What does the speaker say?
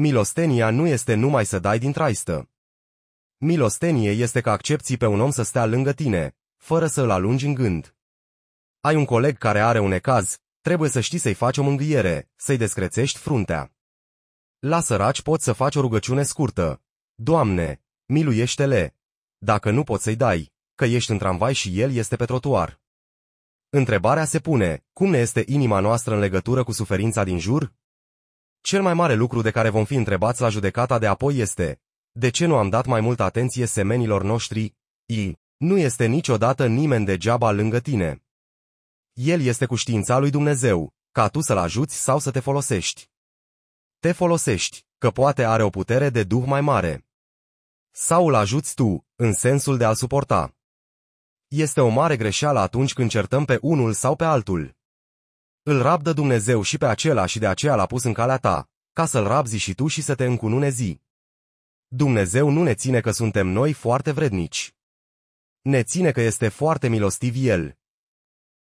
Milostenia nu este numai să dai din traistă. Milostenie este că accepti pe un om să stea lângă tine, fără să îl alungi în gând. Ai un coleg care are un ecaz, trebuie să știi să-i faci o mângâiere, să-i descrețești fruntea. La săraci poți să faci o rugăciune scurtă. Doamne, miluiește-le! Dacă nu poți să-i dai, că ești în tramvai și el este pe trotuar. Întrebarea se pune, cum ne este inima noastră în legătură cu suferința din jur? Cel mai mare lucru de care vom fi întrebați la judecata de apoi este de ce nu am dat mai multă atenție semenilor noștri? I. Nu este niciodată nimeni degeaba lângă tine. El este cu știința lui Dumnezeu, ca tu să-l ajuți sau să te folosești. Te folosești, că poate are o putere de duh mai mare. Sau îl ajuți tu, în sensul de a suporta. Este o mare greșeală atunci când certăm pe unul sau pe altul. Îl rabdă Dumnezeu și pe acela și de aceea l-a pus în calea ta, ca să-l rabzi și tu și să te încununezi. Dumnezeu nu ne ține că suntem noi foarte vrednici. Ne ține că este foarte milostiv El